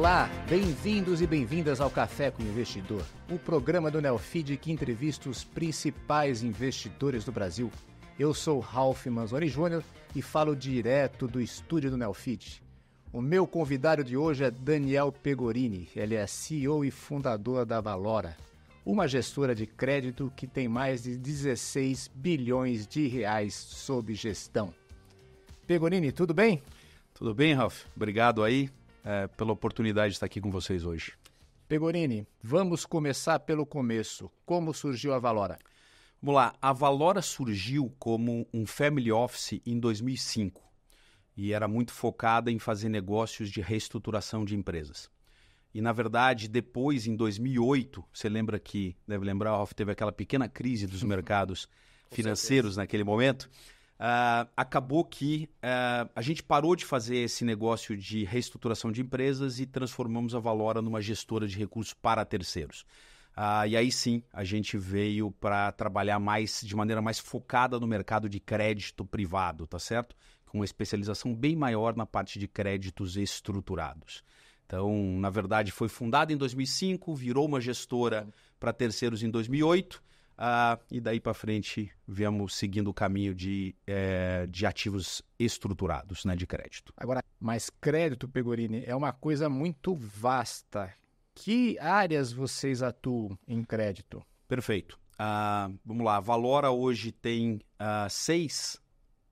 Olá, bem-vindos e bem-vindas ao Café com o Investidor, o programa do Neofeed que entrevista os principais investidores do Brasil. Eu sou Ralph Manzoni Júnior e falo direto do estúdio do Neofeed. O meu convidado de hoje é Daniel Pegorini, ele é CEO e fundador da Valora, uma gestora de crédito que tem mais de 16 bilhões de reais sob gestão. Pegorini, tudo bem? Tudo bem, Ralf? Obrigado aí é, pela oportunidade de estar aqui com vocês hoje. Pegorini, vamos começar pelo começo. Como surgiu a Valora? Vamos lá, a Valora surgiu como um family office em 2005 e era muito focada em fazer negócios de reestruturação de empresas. E na verdade, depois em 2008, você lembra que, deve lembrar, Hoff, teve aquela pequena crise dos mercados financeiros naquele momento. Uh, acabou que uh, a gente parou de fazer esse negócio de reestruturação de empresas e transformamos a Valora numa gestora de recursos para terceiros. Uh, e aí sim, a gente veio para trabalhar mais de maneira mais focada no mercado de crédito privado, tá certo? Com uma especialização bem maior na parte de créditos estruturados. Então, na verdade, foi fundada em 2005, virou uma gestora uhum. para terceiros em 2008 ah, e daí para frente, viemos seguindo o caminho de, é, de ativos estruturados né, de crédito. Agora, mas crédito, Pegorini, é uma coisa muito vasta. Que áreas vocês atuam em crédito? Perfeito. Ah, vamos lá, a Valora hoje tem ah, seis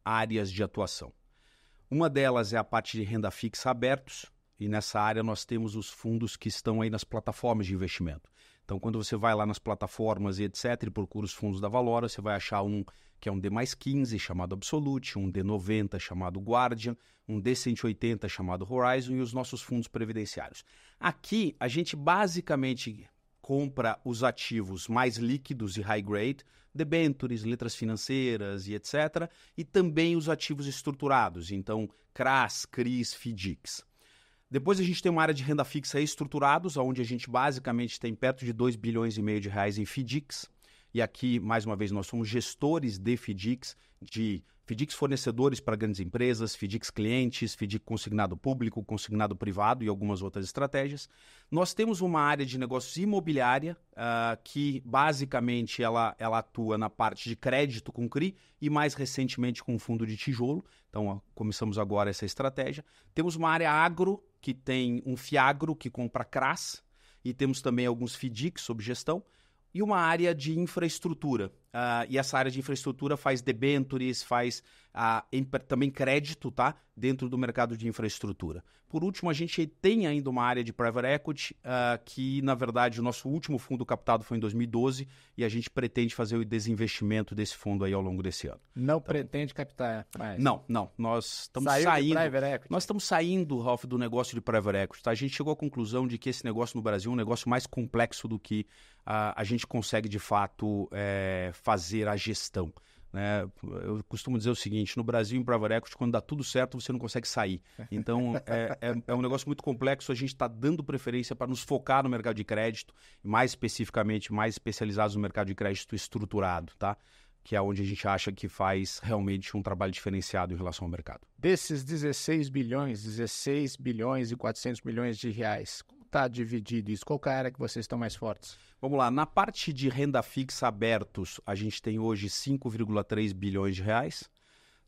áreas de atuação. Uma delas é a parte de renda fixa abertos, e nessa área nós temos os fundos que estão aí nas plataformas de investimento. Então, quando você vai lá nas plataformas e etc e procura os fundos da Valora, você vai achar um que é um D mais 15 chamado Absolute, um D90 chamado Guardian, um D180 chamado Horizon e os nossos fundos previdenciários. Aqui, a gente basicamente compra os ativos mais líquidos e high grade, debentures, letras financeiras e etc, e também os ativos estruturados, então CRAS, CRIs, FDICs. Depois a gente tem uma área de renda fixa estruturados, onde a gente basicamente tem perto de 2 bilhões e meio de reais em FDICs. E aqui, mais uma vez, nós somos gestores de FDICs, de FDICs fornecedores para grandes empresas, FDICs clientes, FDIC consignado público, consignado privado e algumas outras estratégias. Nós temos uma área de negócios imobiliária, uh, que basicamente ela, ela atua na parte de crédito com CRI e mais recentemente com fundo de tijolo. Então, começamos agora essa estratégia. Temos uma área agro, que tem um Fiagro que compra CRAS, e temos também alguns FDIC sob gestão, e uma área de infraestrutura. Uh, e essa área de infraestrutura faz debentures, faz uh, ah, em, também crédito, tá? Dentro do mercado de infraestrutura. Por último, a gente tem ainda uma área de private equity, uh, que na verdade o nosso último fundo captado foi em 2012 e a gente pretende fazer o desinvestimento desse fundo aí ao longo desse ano. Não então, pretende captar mais? Não, não. Nós estamos Saiu saindo. Nós estamos saindo, Ralph, do negócio de private equity. Tá? A gente chegou à conclusão de que esse negócio no Brasil é um negócio mais complexo do que a, a gente consegue de fato é, fazer a gestão. Né? Eu costumo dizer o seguinte: no Brasil, em private equity, quando dá tudo certo, você não consegue sair. Então, é, é, é um negócio muito complexo. A gente está dando preferência para nos focar no mercado de crédito, mais especificamente, mais especializados no mercado de crédito estruturado, tá? que é onde a gente acha que faz realmente um trabalho diferenciado em relação ao mercado. Desses 16 bilhões, 16 bilhões e 400 milhões de reais, está dividido isso? Qual é a área que vocês estão mais fortes? Vamos lá, na parte de renda fixa abertos, a gente tem hoje 5,3 bilhões de reais.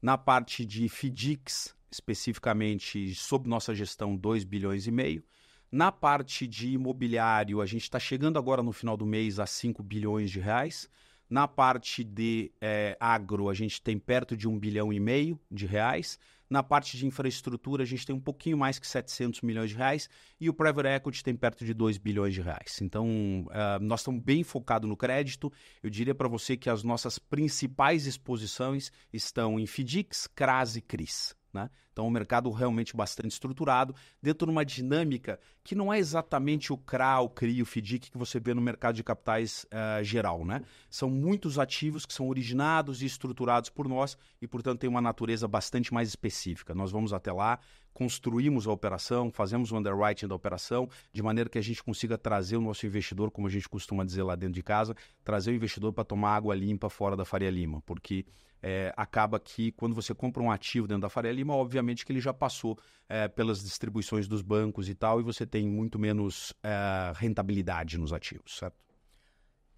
Na parte de FDICs, especificamente sob nossa gestão, 2 bilhões e meio. Na parte de imobiliário, a gente está chegando agora no final do mês a 5 bilhões de reais. Na parte de é, agro, a gente tem perto de 1 bilhão e meio de reais. Na parte de infraestrutura, a gente tem um pouquinho mais que 700 milhões de reais e o private equity tem perto de 2 bilhões de reais. Então, uh, nós estamos bem focados no crédito. Eu diria para você que as nossas principais exposições estão em FDICs, CRAS e CRIS. Né? Então, é um mercado realmente bastante estruturado, dentro de uma dinâmica que não é exatamente o CRA, o CRI, o FDIC que você vê no mercado de capitais uh, geral. Né? São muitos ativos que são originados e estruturados por nós e, portanto, tem uma natureza bastante mais específica. Nós vamos até lá, construímos a operação, fazemos o underwriting da operação, de maneira que a gente consiga trazer o nosso investidor, como a gente costuma dizer lá dentro de casa, trazer o investidor para tomar água limpa fora da Faria Lima, porque é, acaba que quando você compra um ativo dentro da Faria Lima, obviamente, obviamente que ele já passou é, pelas distribuições dos bancos e tal, e você tem muito menos é, rentabilidade nos ativos, certo?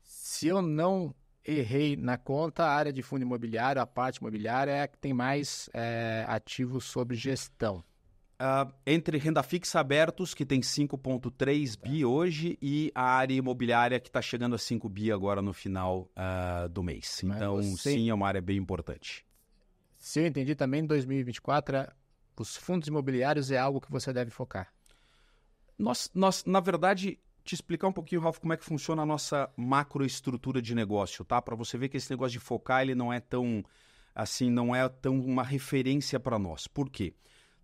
Se eu não errei na conta, a área de fundo imobiliário, a parte imobiliária é a que tem mais é, ativos sob gestão. Uh, entre renda fixa abertos, que tem 5,3 bi é. hoje, e a área imobiliária, que está chegando a 5 bi agora no final uh, do mês. Mas então, você... sim, é uma área bem importante se eu entendi também, 2024, é, os fundos imobiliários é algo que você deve focar. Nós, nós, na verdade, te explicar um pouquinho, Ralf, como é que funciona a nossa macroestrutura de negócio, tá? Para você ver que esse negócio de focar, ele não é tão, assim, não é tão uma referência para nós. Por quê?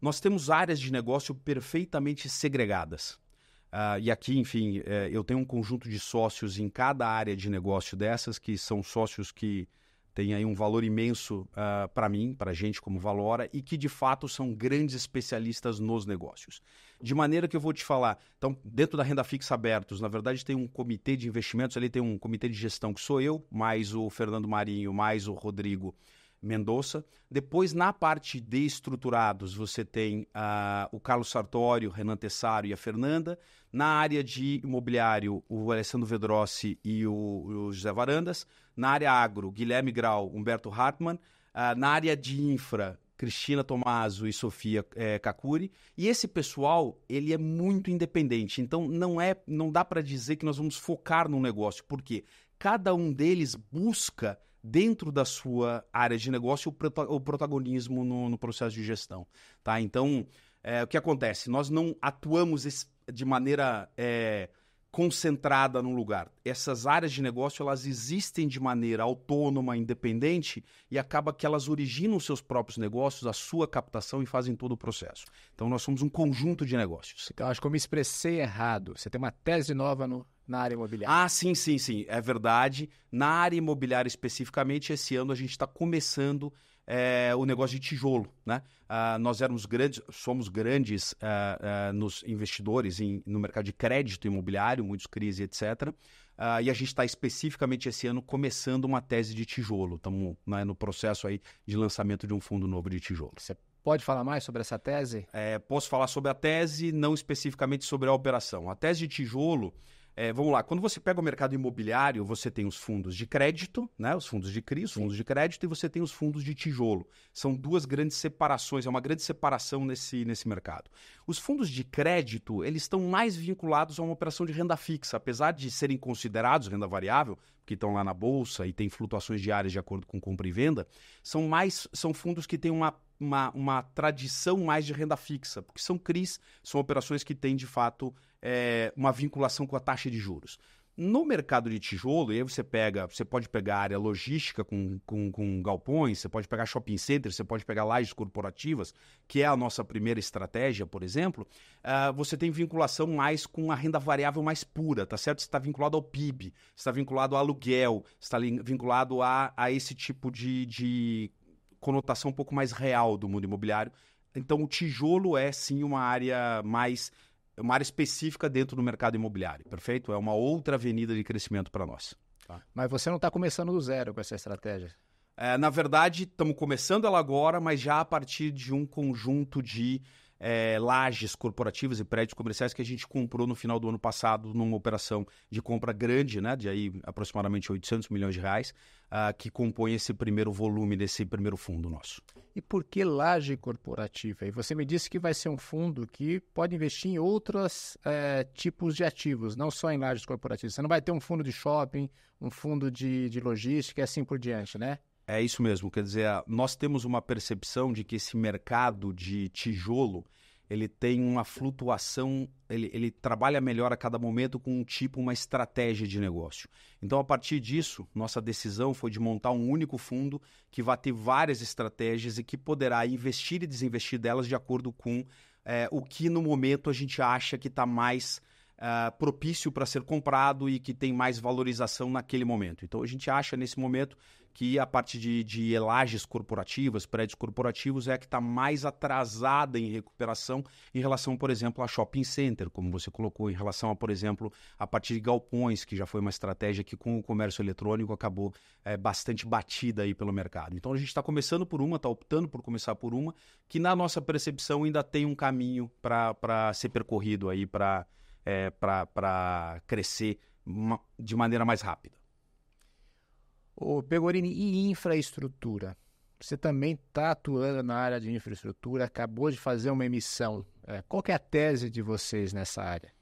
Nós temos áreas de negócio perfeitamente segregadas. Uh, e aqui, enfim, é, eu tenho um conjunto de sócios em cada área de negócio dessas, que são sócios que tem aí um valor imenso uh, ah, para mim, para a gente como Valora, e que de fato são grandes especialistas nos negócios. De maneira que eu vou te falar, então, dentro da Renda Fixa Abertos, na verdade tem um comitê de investimentos, ali tem um comitê de gestão que sou eu, mais o Fernando Marinho, mais o Rodrigo Mendonça. Depois, na parte de estruturados, você tem uh, o Carlos Sartório, Renan Tessaro e a Fernanda. Na área de imobiliário, o Alessandro Vedrossi e o, o José Varandas. Na área agro, Guilherme Grau, Humberto Hartmann. Uh, na área de infra, Cristina Tomaso e Sofia é, Kakuri. E esse pessoal, ele é muito independente. Então, não é, não dá para dizer que nós vamos focar no negócio, porque cada um deles busca dentro da sua área de negócio, o protagonismo no, no processo de gestão. Tá? Então, é, o que acontece? Nós não atuamos de maneira é, concentrada num lugar. Essas áreas de negócio elas existem de maneira autônoma, independente e acaba que elas originam seus próprios negócios, a sua captação e fazem todo o processo. Então nós somos um conjunto de negócios. Então, acho que eu me expressei errado. Você tem uma tese nova no na área imobiliária. Ah, sim, sim, sim, é verdade. Na área imobiliária especificamente, esse ano a gente está começando é, o negócio de tijolo, né? Ah, nós éramos grandes, somos grandes eh, eh, nos investidores em, no mercado de crédito imobiliário, muitos crises, etc. Ah, e a gente está especificamente esse ano começando uma tese de tijolo. Estamos né, no processo aí de lançamento de um fundo novo de tijolo. Você Pode falar mais sobre essa tese? É, posso falar sobre a tese, não especificamente sobre a operação. A tese de tijolo, é, vamos lá, quando você pega o mercado imobiliário, você tem os fundos de crédito, né? Os fundos de CRI, os fundos de crédito, e você tem os fundos de tijolo. São duas grandes separações, é uma grande separação nesse, nesse mercado. Os fundos de crédito, eles estão mais vinculados a uma operação de renda fixa, apesar de serem considerados renda variável, que estão lá na bolsa e tem flutuações diárias de acordo com compra e venda, são mais são fundos que têm uma, uma, uma tradição mais de renda fixa, porque são CRIs, são operações que têm de fato é, uma vinculação com a taxa de juros. No mercado de tijolo, e aí você pega, você pode pegar área logística com, com, com galpões, você pode pegar shopping centers, você pode pegar lajes corporativas, que é a nossa primeira estratégia, por exemplo, uh, você tem vinculação mais com a renda variável mais pura, tá certo? Você está vinculado ao PIB, está vinculado ao aluguel, está vinculado a, a esse tipo de, de conotação um pouco mais real do mundo imobiliário. Então o tijolo é sim uma área mais é uma área específica dentro do mercado imobiliário, perfeito? É uma outra avenida de crescimento para nós. Tá. Mas você não está começando do zero com essa estratégia? É, na verdade, estamos começando ela agora, mas já a partir de um conjunto de é, lajes corporativas e prédios comerciais que a gente comprou no final do ano passado numa operação de compra grande, né, de aí aproximadamente 800 milhões de reais uh, que compõe esse primeiro volume desse primeiro fundo nosso. E por que laje corporativa? E você me disse que vai ser um fundo que pode investir em outros eh, tipos de ativos, não só em lajes corporativas. Você não vai ter um fundo de shopping, um fundo de, de logística e assim por diante, né? É isso mesmo, quer dizer, nós temos uma percepção de que esse mercado de tijolo ele tem uma flutuação, ele, ele trabalha melhor a cada momento com um tipo, uma estratégia de negócio. Então, a partir disso, nossa decisão foi de montar um único fundo que vai ter várias estratégias e que poderá investir e desinvestir delas de acordo com é, o que no momento a gente acha que está mais ah, propício para ser comprado e que tem mais valorização naquele momento. Então a gente acha nesse momento que a parte de, de corporativas, prédios corporativos, é a que está mais atrasada em recuperação em relação, por exemplo, a shopping center, como você colocou, em relação a, por exemplo, a partir de galpões, que já foi uma estratégia que com o comércio eletrônico acabou é, bastante batida aí pelo mercado. Então a gente está começando por uma, está optando por começar por uma, que na nossa percepção ainda tem um caminho para ser percorrido aí para é, eh, crescer de maneira mais rápida. O Pegorini, e infraestrutura? Você também está atuando na área de infraestrutura, acabou de fazer uma emissão. É, qual é a tese de vocês nessa área?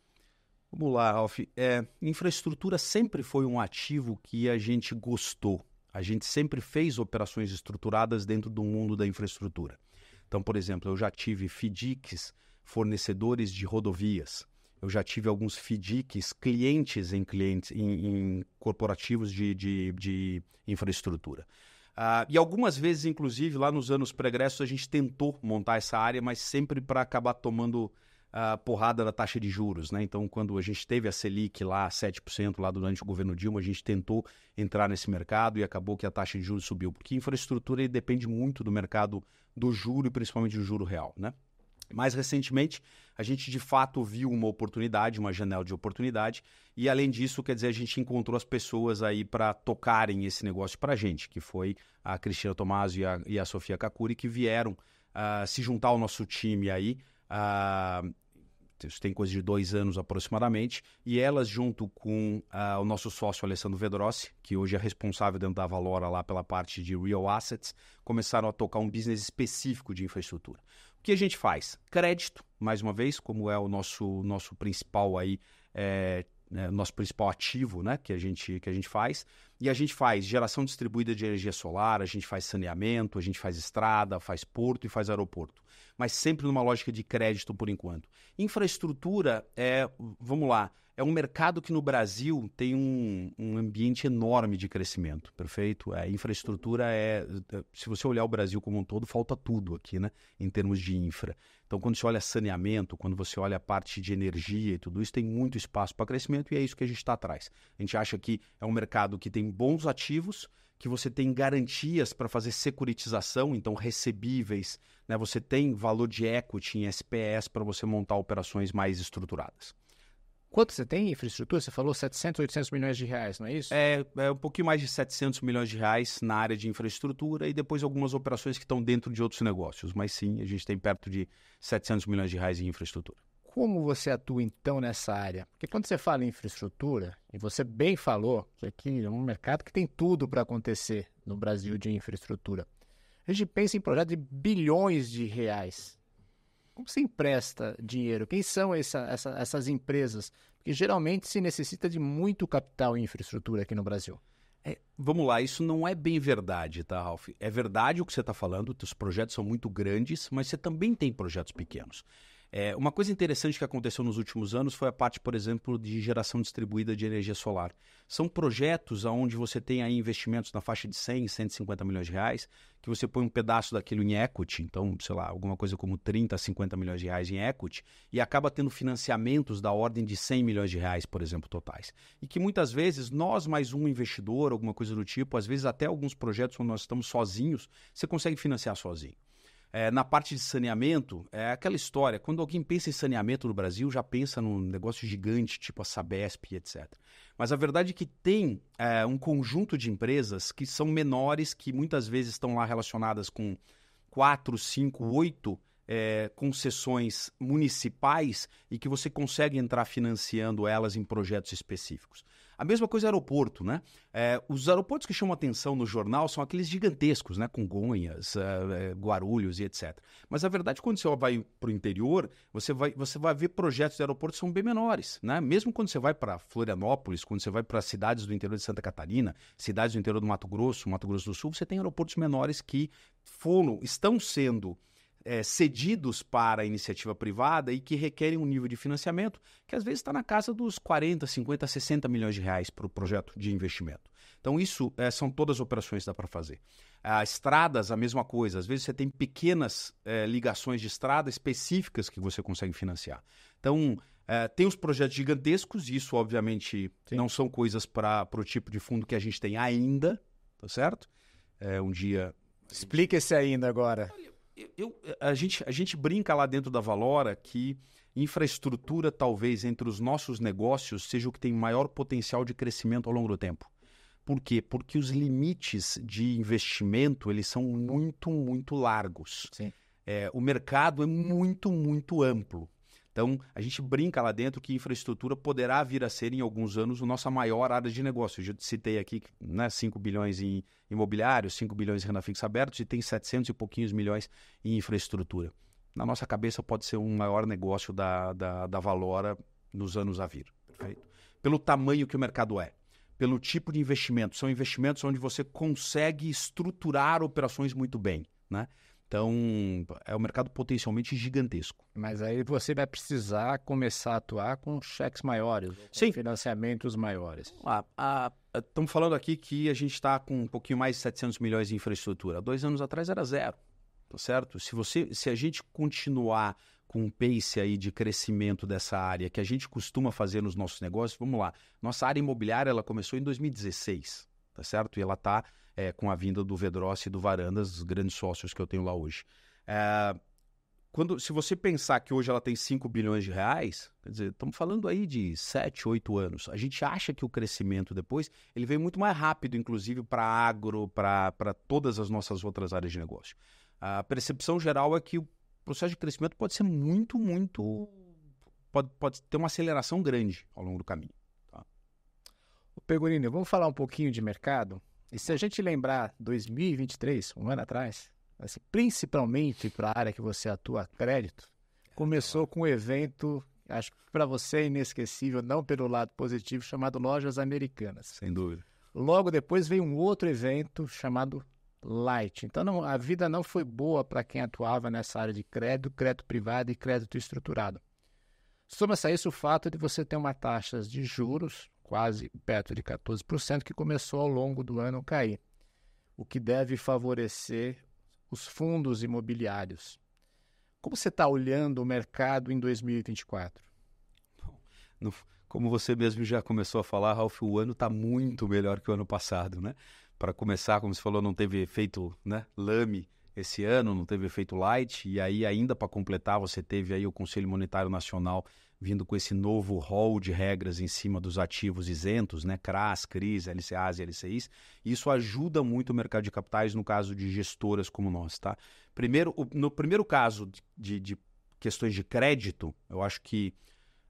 Vamos lá, Ralf. É, infraestrutura sempre foi um ativo que a gente gostou. A gente sempre fez operações estruturadas dentro do mundo da infraestrutura. Então, por exemplo, eu já tive FDICs, fornecedores de rodovias. Eu já tive alguns FDICs, clientes em clientes, em, em corporativos de, de, de infraestrutura. Uh, e algumas vezes, inclusive, lá nos anos pregressos, a gente tentou montar essa área, mas sempre para acabar tomando a uh, porrada da taxa de juros. Né? Então, quando a gente teve a Selic lá, 7%, lá durante o governo Dilma, a gente tentou entrar nesse mercado e acabou que a taxa de juros subiu, porque infraestrutura depende muito do mercado do juro e principalmente do juro real. Né? Mais recentemente, a gente de fato viu uma oportunidade, uma janela de oportunidade, e além disso, quer dizer, a gente encontrou as pessoas aí para tocarem esse negócio para a gente, que foi a Cristina Tomásio e a, e a Sofia Kakuri, que vieram uh, se juntar ao nosso time aí uh, isso tem coisa de dois anos aproximadamente, e elas, junto com uh, o nosso sócio Alessandro Vedrossi, que hoje é responsável dentro da Valora lá pela parte de Real Assets, começaram a tocar um business específico de infraestrutura. O que a gente faz? Crédito, mais uma vez, como é o nosso, nosso principal aí, é, é, nosso principal ativo né, que, a gente, que a gente faz e a gente faz geração distribuída de energia solar, a gente faz saneamento, a gente faz estrada, faz porto e faz aeroporto. Mas sempre numa lógica de crédito por enquanto. Infraestrutura é, vamos lá, é um mercado que no Brasil tem um, um ambiente enorme de crescimento, perfeito? A é, infraestrutura é, se você olhar o Brasil como um todo, falta tudo aqui, né? Em termos de infra. Então, quando você olha saneamento, quando você olha a parte de energia e tudo isso, tem muito espaço para crescimento e é isso que a gente está atrás. A gente acha que é um mercado que tem tem bons ativos, que você tem garantias para fazer securitização, então recebíveis, né? você tem valor de equity em SPS para você montar operações mais estruturadas. Quanto você tem em infraestrutura? Você falou 700, 800 milhões de reais, não é isso? É, é um pouquinho mais de 700 milhões de reais na área de infraestrutura e depois algumas operações que estão dentro de outros negócios. Mas sim, a gente tem perto de 700 milhões de reais em infraestrutura como você atua então nessa área? Porque quando você fala em infraestrutura, e você bem falou que aqui é um mercado que tem tudo para acontecer no Brasil de infraestrutura. A gente pensa em projetos de bilhões de reais. Como se empresta dinheiro? Quem são essa, essa, essas empresas? Porque geralmente se necessita de muito capital em infraestrutura aqui no Brasil. É, vamos lá, isso não é bem verdade, tá, Ralf? É verdade o que você está falando, os projetos são muito grandes, mas você também tem projetos pequenos. É, uma coisa interessante que aconteceu nos últimos anos foi a parte, por exemplo, de geração distribuída de energia solar. São projetos onde você tem aí investimentos na faixa de 100, 150 milhões de reais, que você põe um pedaço daquilo em equity, então, sei lá, alguma coisa como 30, 50 milhões de reais em equity, e acaba tendo financiamentos da ordem de 100 milhões de reais, por exemplo, totais. E que muitas vezes nós, mais um investidor, alguma coisa do tipo, às vezes até alguns projetos onde nós estamos sozinhos, você consegue financiar sozinho. É, na parte de saneamento, é aquela história. Quando alguém pensa em saneamento no Brasil, já pensa num negócio gigante, tipo a Sabesp, etc. Mas a verdade é que tem é, um conjunto de empresas que são menores, que muitas vezes estão lá relacionadas com quatro, cinco, oito é, concessões municipais e que você consegue entrar financiando elas em projetos específicos. A mesma coisa aeroporto, né? É, os aeroportos que chamam atenção no jornal são aqueles gigantescos, né? Congonhas, ah, é, Guarulhos e etc. Mas a verdade, quando você vai para o interior, você vai, você vai ver projetos de aeroportos que são bem menores, né? Mesmo quando você vai para Florianópolis, quando você vai para cidades do interior de Santa Catarina, cidades do interior do Mato Grosso, Mato Grosso do Sul, você tem aeroportos menores que foram, estão sendo é, cedidos para a iniciativa privada e que requerem um nível de financiamento que às vezes está na casa dos 40, 50, 60 milhões de reais para o projeto de investimento. Então, isso é, são todas operações que dá para fazer. As estradas, a mesma coisa. Às vezes você tem pequenas é, ligações de estrada específicas que você consegue financiar. Então, é, tem os projetos gigantescos, isso obviamente Sim. não são coisas para o tipo de fundo que a gente tem ainda, tá certo? É, um dia. Explica esse ainda agora. Olha, eu, a, gente, a gente brinca lá dentro da Valora que infraestrutura, talvez, entre os nossos negócios, seja o que tem maior potencial de crescimento ao longo do tempo. Por quê? Porque os limites de investimento, eles são muito, muito largos. Sim. É, o mercado é muito, muito amplo. Então, a gente brinca lá dentro que infraestrutura poderá vir a ser, em alguns anos, a nossa maior área de negócio. Eu já citei aqui né, 5 bilhões em imobiliário, 5 bilhões em renda fixa abertos e tem 700 e pouquinhos milhões em infraestrutura. Na nossa cabeça, pode ser um maior negócio da, da, da Valora nos anos a vir. Perfeito? Pelo tamanho que o mercado é, pelo tipo de investimento. São investimentos onde você consegue estruturar operações muito bem. Né? Então, é um mercado potencialmente gigantesco. Mas aí você vai precisar começar a atuar com cheques maiores, Sim. financiamentos maiores. Estamos falando aqui que a gente está com um pouquinho mais de 700 milhões de infraestrutura. Dois anos atrás era zero, tá certo? Se, você, se a gente continuar com um pace aí de crescimento dessa área que a gente costuma fazer nos nossos negócios, vamos lá. Nossa área imobiliária ela começou em 2016, tá certo? E ela está é, com a vinda do Vedrossi e do Varandas, os grandes sócios que eu tenho lá hoje. É, quando, se você pensar que hoje ela tem 5 bilhões de reais, quer dizer, estamos falando aí de 7, 8 anos. A gente acha que o crescimento depois ele vem muito mais rápido, inclusive para agro, para todas as nossas outras áreas de negócio. A percepção geral é que o processo de crescimento pode ser muito, muito. Pode, pode ter uma aceleração grande ao longo do caminho. Tá? Pergolini, vamos falar um pouquinho de mercado? E se a gente lembrar 2023, um ano atrás, assim, principalmente para a área que você atua, crédito, é, começou com um evento, acho que para você é inesquecível, não pelo lado positivo, chamado Lojas Americanas. Sem dúvida. Logo depois veio um outro evento chamado Light. Então não, a vida não foi boa para quem atuava nessa área de crédito, crédito privado e crédito estruturado. Soma-se a isso o fato de você ter uma taxa de juros quase perto de 14%, que começou ao longo do ano a cair, o que deve favorecer os fundos imobiliários. Como você está olhando o mercado em 2024? Bom, como você mesmo já começou a falar, Ralf, o ano está muito melhor que o ano passado, né? Para começar, como você falou, não teve efeito né, lame esse ano, não teve efeito light, e aí ainda para completar, você teve aí o Conselho Monetário Nacional vindo com esse novo rol de regras em cima dos ativos isentos, né, CRAS, CRIs, LCAs e LCIs. Isso ajuda muito o mercado de capitais no caso de gestoras como nós, tá? Primeiro, no primeiro caso de, de questões de crédito, eu acho que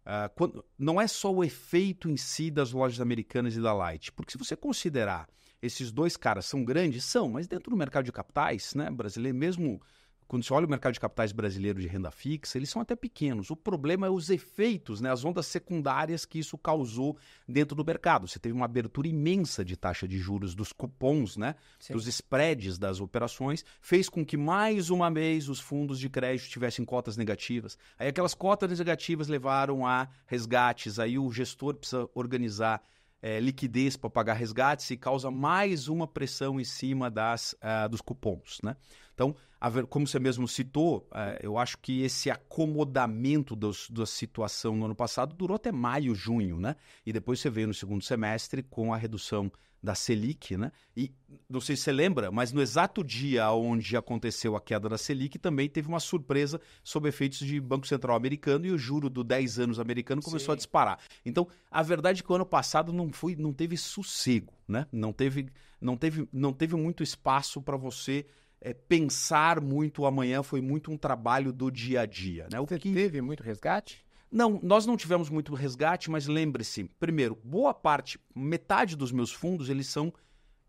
uh, quando, não é só o efeito em si das lojas americanas e da Light, porque se você considerar esses dois caras são grandes? São, mas dentro do mercado de capitais né, brasileiro, mesmo quando você olha o mercado de capitais brasileiro de renda fixa, eles são até pequenos. O problema é os efeitos, né, as ondas secundárias que isso causou dentro do mercado. Você teve uma abertura imensa de taxa de juros dos cupons, né, Sim. dos spreads das operações, fez com que mais uma vez os fundos de crédito tivessem cotas negativas. Aí aquelas cotas negativas levaram a resgates, aí o gestor precisa organizar é, liquidez para pagar resgates e causa mais uma pressão em cima das, uh, dos cupons. Né? Então, ver, como você mesmo citou, uh, eu acho que esse acomodamento dos, da situação no ano passado durou até maio, junho, né? E depois você veio no segundo semestre com a redução da Selic, né? E não sei se você lembra, mas no exato dia onde aconteceu a queda da Selic, também teve uma surpresa sob efeitos de Banco Central americano e o juro do 10 anos americano começou Sim. a disparar. Então, a verdade é que o ano passado não foi, não teve sossego, né? Não teve, não teve, não teve muito espaço para você é, pensar muito amanhã, foi muito um trabalho do dia a dia, né? O Você que... teve muito resgate? Não, nós não tivemos muito resgate, mas lembre-se, primeiro, boa parte, metade dos meus fundos, eles são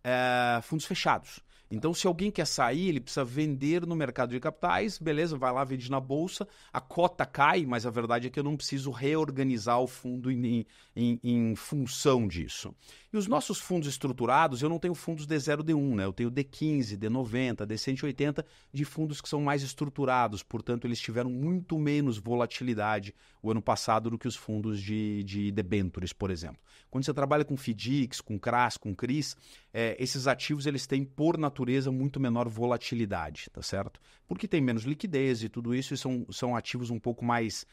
é, fundos fechados. Então, se alguém quer sair, ele precisa vender no mercado de capitais, beleza, vai lá, vende na bolsa, a cota cai, mas a verdade é que eu não preciso reorganizar o fundo em, em, em função disso os nossos fundos estruturados, eu não tenho fundos D0, D1, né? Eu tenho D15, D90, D180 de fundos que são mais estruturados, portanto, eles tiveram muito menos volatilidade o ano passado do que os fundos de, de debentures, por exemplo. Quando você trabalha com FDICs, com CRAS, com CRIS, é, esses ativos eles têm, por natureza, muito menor volatilidade, tá certo? porque tem menos liquidez e tudo isso, e são, são ativos um pouco mais.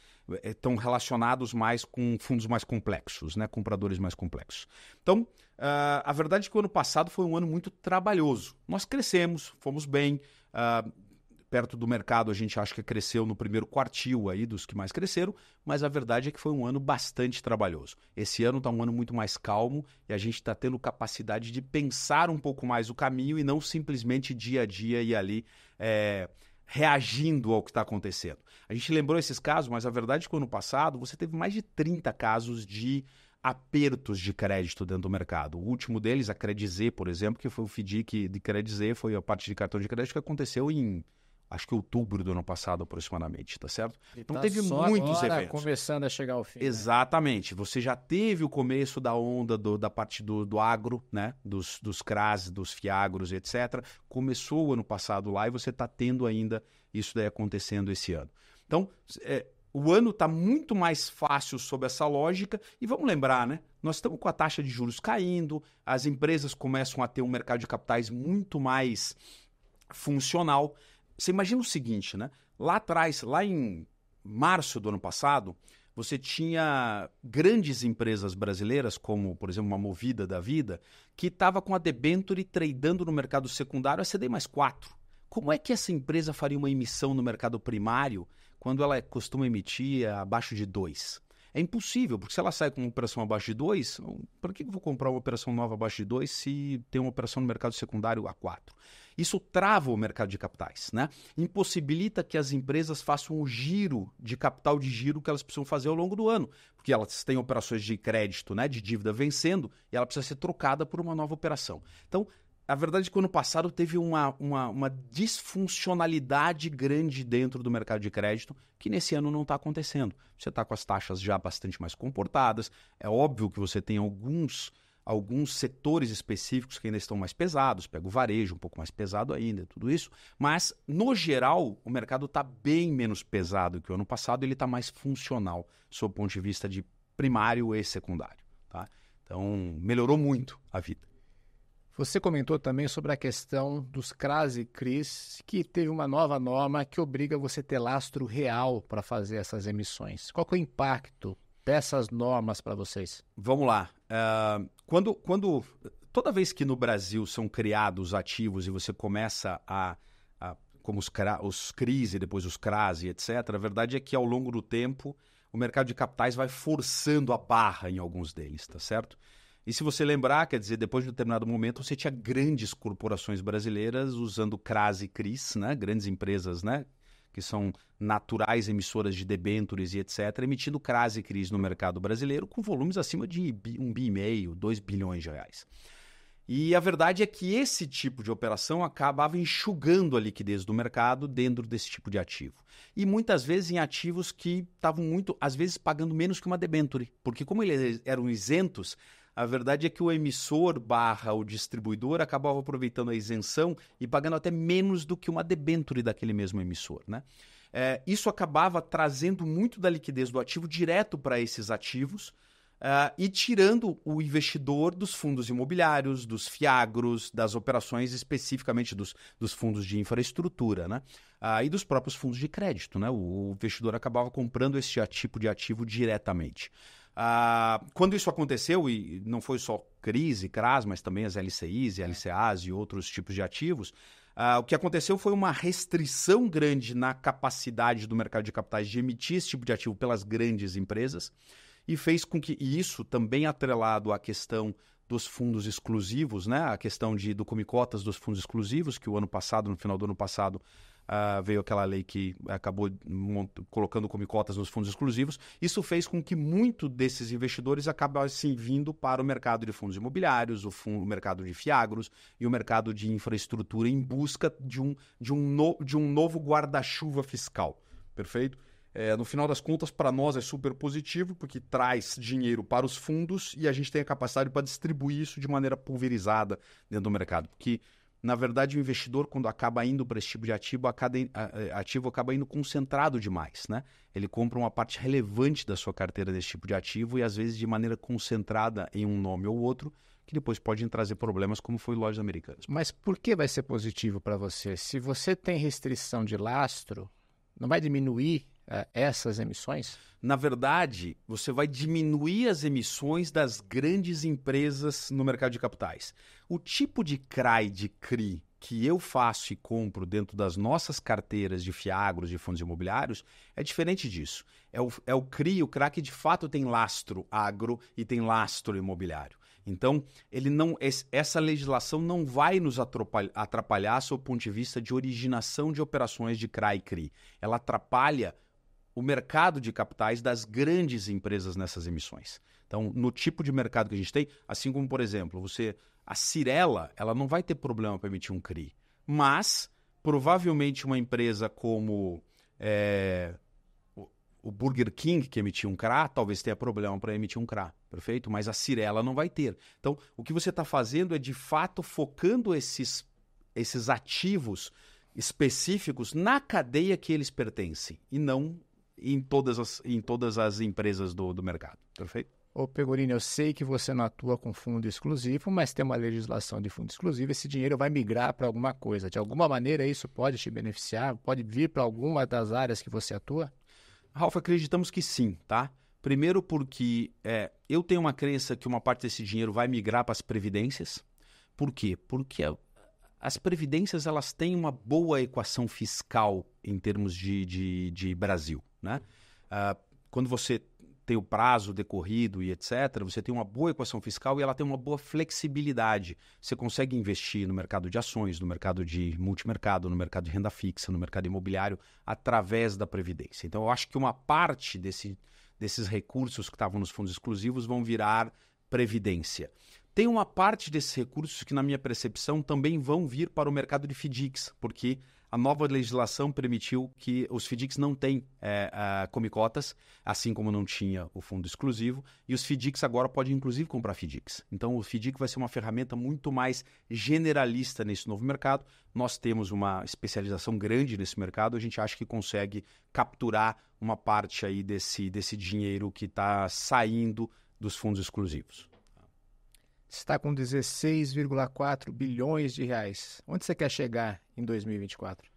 estão eh, relacionados mais com fundos mais complexos, né? compradores mais complexos. Então, uh, a verdade é que o ano passado foi um ano muito trabalhoso. Nós crescemos, fomos bem, uh, perto do mercado, a gente acha que cresceu no primeiro quartil aí dos que mais cresceram, mas a verdade é que foi um ano bastante trabalhoso. Esse ano está um ano muito mais calmo e a gente está tendo capacidade de pensar um pouco mais o caminho e não simplesmente dia a dia e ali é, reagindo ao que está acontecendo. A gente lembrou esses casos, mas a verdade é que no ano passado você teve mais de 30 casos de apertos de crédito dentro do mercado. O último deles, a Credizê, por exemplo, que foi o FDIC de Credizê, foi a parte de cartão de crédito que aconteceu em acho que outubro do ano passado, aproximadamente, tá certo? E então tá teve muitos eventos. começando a chegar ao fim. Né? Exatamente. Né? Você já teve o começo da onda do, da parte do, do agro, né? Dos, dos CRAS, dos Fiagros, etc. Começou o ano passado lá e você está tendo ainda isso daí acontecendo esse ano. Então, é, o ano está muito mais fácil sob essa lógica. E vamos lembrar, né? Nós estamos com a taxa de juros caindo, as empresas começam a ter um mercado de capitais muito mais funcional você imagina o seguinte, né? Lá atrás, lá em março do ano passado, você tinha grandes empresas brasileiras, como, por exemplo, uma Movida da Vida, que estava com a debenture tradando no mercado secundário a CD mais 4. Como é que essa empresa faria uma emissão no mercado primário quando ela costuma emitir abaixo de 2? É impossível, porque se ela sai com uma operação abaixo de 2, para que eu vou comprar uma operação nova abaixo de 2 se tem uma operação no mercado secundário a 4? Isso trava o mercado de capitais, né? Impossibilita que as empresas façam o giro de capital de giro que elas precisam fazer ao longo do ano, porque elas têm operações de crédito, né, de dívida vencendo, e ela precisa ser trocada por uma nova operação. Então, a verdade é que o ano passado teve uma, uma, uma disfuncionalidade grande dentro do mercado de crédito que nesse ano não está acontecendo. Você está com as taxas já bastante mais comportadas. É óbvio que você tem alguns, alguns setores específicos que ainda estão mais pesados. Pega o varejo, um pouco mais pesado ainda, tudo isso. Mas, no geral, o mercado está bem menos pesado que o ano passado. Ele está mais funcional, sob o ponto de vista de primário e secundário. Tá? Então, melhorou muito a vida. Você comentou também sobre a questão dos CRAS e CRIs, que teve uma nova norma que obriga você a ter lastro real para fazer essas emissões. Qual é o impacto dessas normas para vocês? Vamos lá. Uh, quando, quando, toda vez que no Brasil são criados ativos e você começa a, a como os, CRA, os CRIs e depois os CRAS e etc., a verdade é que ao longo do tempo o mercado de capitais vai forçando a barra em alguns deles, tá certo? E se você lembrar, quer dizer, depois de um determinado momento, você tinha grandes corporações brasileiras usando CRAS e CRIS, né? grandes empresas, né? que são naturais emissoras de debêntures e etc., emitindo CRAS e CRIS no mercado brasileiro com volumes acima de um bi e meio, 2 bilhões de reais. E a verdade é que esse tipo de operação acabava enxugando a liquidez do mercado dentro desse tipo de ativo. E muitas vezes em ativos que estavam muito, às vezes, pagando menos que uma debenture, porque como eles eram isentos, a verdade é que o emissor barra o distribuidor acabava aproveitando a isenção e pagando até menos do que uma debenture daquele mesmo emissor, né? É, isso acabava trazendo muito da liquidez do ativo direto para esses ativos uh, e tirando o investidor dos fundos imobiliários, dos fiagros, das operações especificamente dos, dos fundos de infraestrutura, né? Uh, e dos próprios fundos de crédito, né? O, o investidor acabava comprando esse tipo de ativo diretamente. Ah, quando isso aconteceu, e não foi só crise, CRAS, mas também as LCIs e é. LCAs e outros tipos de ativos, ah, o que aconteceu foi uma restrição grande na capacidade do mercado de capitais de emitir esse tipo de ativo pelas grandes empresas e fez com que isso também atrelado à questão dos fundos exclusivos, né? A questão de do comicotas dos fundos exclusivos que o ano passado, no final do ano passado, Uh, veio aquela lei que acabou colocando como cotas nos fundos exclusivos. Isso fez com que muito desses investidores acabassem vindo para o mercado de fundos imobiliários, o, fundo, o mercado de fiagros e o mercado de infraestrutura em busca de um, de um, no, de um novo guarda-chuva fiscal. Perfeito? É, no final das contas, para nós é super positivo, porque traz dinheiro para os fundos e a gente tem a capacidade para distribuir isso de maneira pulverizada dentro do mercado. Porque na verdade, o investidor, quando acaba indo para esse tipo de ativo, acaba, ativo acaba indo concentrado demais. Né? Ele compra uma parte relevante da sua carteira desse tipo de ativo e, às vezes, de maneira concentrada em um nome ou outro, que depois podem trazer problemas, como foi lojas americanas. Mas por que vai ser positivo para você? Se você tem restrição de lastro, não vai diminuir uh, essas emissões? Na verdade, você vai diminuir as emissões das grandes empresas no mercado de capitais. O tipo de CRI de CRI, que eu faço e compro dentro das nossas carteiras de fiagros de fundos imobiliários é diferente disso. É o, é o CRI, o CRA, que de fato tem lastro agro e tem lastro imobiliário. Então, ele não, essa legislação não vai nos atrapalhar, atrapalhar sob o ponto de vista de originação de operações de CRA e CRI. Ela atrapalha o mercado de capitais das grandes empresas nessas emissões. Então, no tipo de mercado que a gente tem, assim como, por exemplo, você a Cirela, ela não vai ter problema para emitir um CRI, mas provavelmente uma empresa como é, o Burger King, que emitiu um CRA, talvez tenha problema para emitir um CRA, perfeito? Mas a Cirela não vai ter. Então, o que você está fazendo é, de fato, focando esses, esses ativos específicos na cadeia que eles pertencem e não em todas as, em todas as empresas do, do mercado. Perfeito? Ô Pegorini, eu sei que você não atua com fundo exclusivo, mas tem uma legislação de fundo exclusivo, esse dinheiro vai migrar para alguma coisa. De alguma maneira isso pode te beneficiar? Pode vir para alguma das áreas que você atua? Ralf, acreditamos que sim, tá? Primeiro porque é, eu tenho uma crença que uma parte desse dinheiro vai migrar para as previdências. Por quê? Porque é as previdências elas têm uma boa equação fiscal em termos de, de, de Brasil. Né? Uh, quando você tem o prazo decorrido e etc., você tem uma boa equação fiscal e ela tem uma boa flexibilidade. Você consegue investir no mercado de ações, no mercado de multimercado, no mercado de renda fixa, no mercado imobiliário, através da Previdência. Então, eu acho que uma parte desse, desses recursos que estavam nos fundos exclusivos vão virar Previdência. Tem uma parte desses recursos que, na minha percepção, também vão vir para o mercado de FDICs, porque a nova legislação permitiu que os FDICs não têm é, a, é, comicotas, assim como não tinha o fundo exclusivo, e os FDICs agora podem inclusive comprar FDICs. Então o FDIC vai ser uma ferramenta muito mais generalista nesse novo mercado. Nós temos uma especialização grande nesse mercado, a gente acha que consegue capturar uma parte aí desse, desse dinheiro que está saindo dos fundos exclusivos está com 16,4 bilhões de reais. Onde você quer chegar em 2024?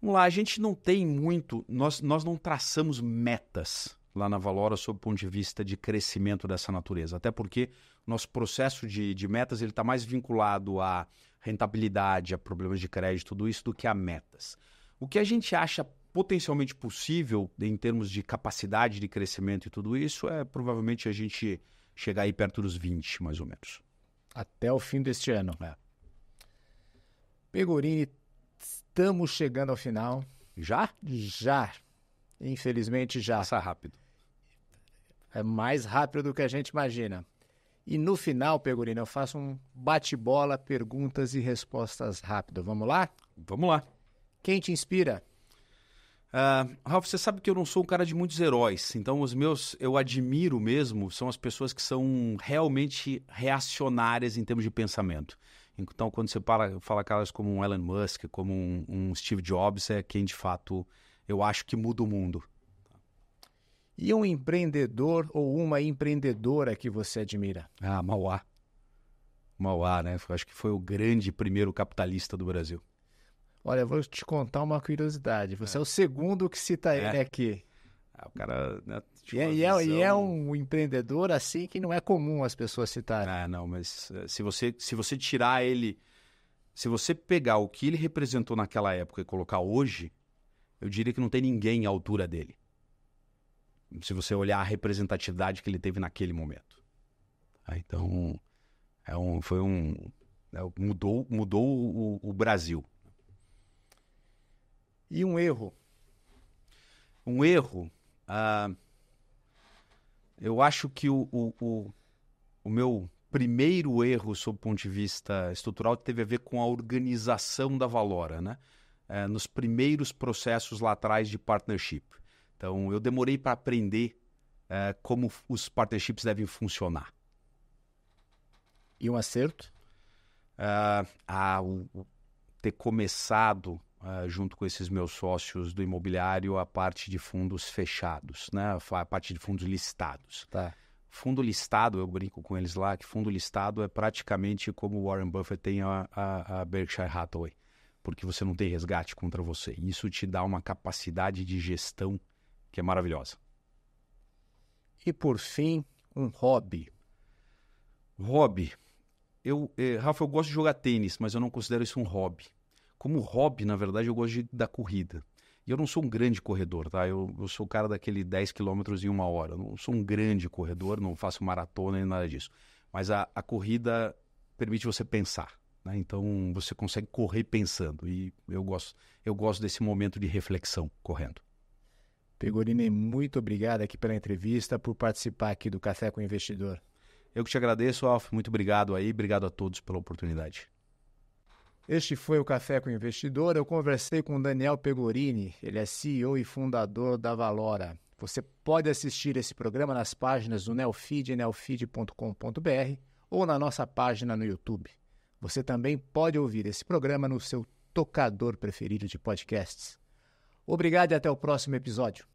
Vamos lá, a gente não tem muito, nós, nós não traçamos metas lá na Valora sob o ponto de vista de crescimento dessa natureza, até porque nosso processo de, de metas ele está mais vinculado à rentabilidade, a problemas de crédito, tudo isso, do que a metas. O que a gente acha potencialmente possível em termos de capacidade de crescimento e tudo isso é provavelmente a gente chegar aí perto dos 20, mais ou menos. Até o fim deste ano. É. Pegorini, estamos chegando ao final. Já? Já. Infelizmente já. Passa rápido. É mais rápido do que a gente imagina. E no final, Pegorini, eu faço um bate-bola, perguntas e respostas rápido. Vamos lá? Vamos lá. Quem te inspira? Uh, ah, Ralf, você sabe que eu não sou um cara de muitos heróis, então os meus eu admiro mesmo são as pessoas que são realmente reacionárias em termos de pensamento. Então, quando você fala, fala caras como um Elon Musk, como um, um, Steve Jobs, é quem de fato eu acho que muda o mundo. E um empreendedor ou uma empreendedora que você admira? Ah, Mauá. Mauá, né? Eu acho que foi o grande primeiro capitalista do Brasil. Olha, vou te contar uma curiosidade. Você é, é o segundo que cita é. ele aqui. Ah, o cara. Né, e, é, visão... É, e é um empreendedor assim que não é comum as pessoas citarem. Ah, não, mas eh, se você, se você tirar ele. Se você pegar o que ele representou naquela época e colocar hoje, eu diria que não tem ninguém à altura dele. Se você olhar a representatividade que ele teve naquele momento. Ah, então, é um, foi um. É, mudou, mudou o, o Brasil. E um erro? Um erro. Uh, eu acho que o, o, o, o meu primeiro erro, sob o ponto de vista estrutural, teve a ver com a organização da Valora, né? Eh, nos primeiros processos lá atrás de partnership. Então, eu demorei para aprender eh, como os partnerships devem funcionar. E um acerto? É, a, o, ter começado Uh, junto com esses meus sócios do imobiliário, a parte de fundos fechados, né? a parte de fundos listados. Tá. Fundo listado, eu brinco com eles lá, que fundo listado é praticamente como Warren Buffett tem a, a, a Berkshire Hathaway, porque você não tem resgate contra você. Isso te dá uma capacidade de gestão que é maravilhosa. E por fim, um hobby. Hobby. Eu, eh, Rafa, eu gosto de jogar tênis, mas eu não considero isso um hobby como hobby, na verdade, eu gosto de, da corrida. E eu não sou um grande corredor, tá? Eu, eu sou o cara daquele 10 km em uma hora. Eu não sou um grande corredor, não faço maratona nem nada disso. Mas a, a corrida permite você pensar. Né? Então você consegue correr pensando. E eu gosto, eu gosto desse momento de reflexão correndo. Pegorini, muito obrigado aqui pela entrevista, por participar aqui do Café com o Investidor. Eu que te agradeço, Alf. Muito obrigado aí. Obrigado a todos pela oportunidade. Este foi o Café com o Investidor. Eu conversei com Daniel Pegorini, ele é CEO e fundador da Valora. Você pode assistir esse programa nas páginas do Neofeed e neofeed.com.br ou na nossa página no YouTube. Você também pode ouvir esse programa no seu tocador preferido de podcasts. Obrigado e até o próximo episódio.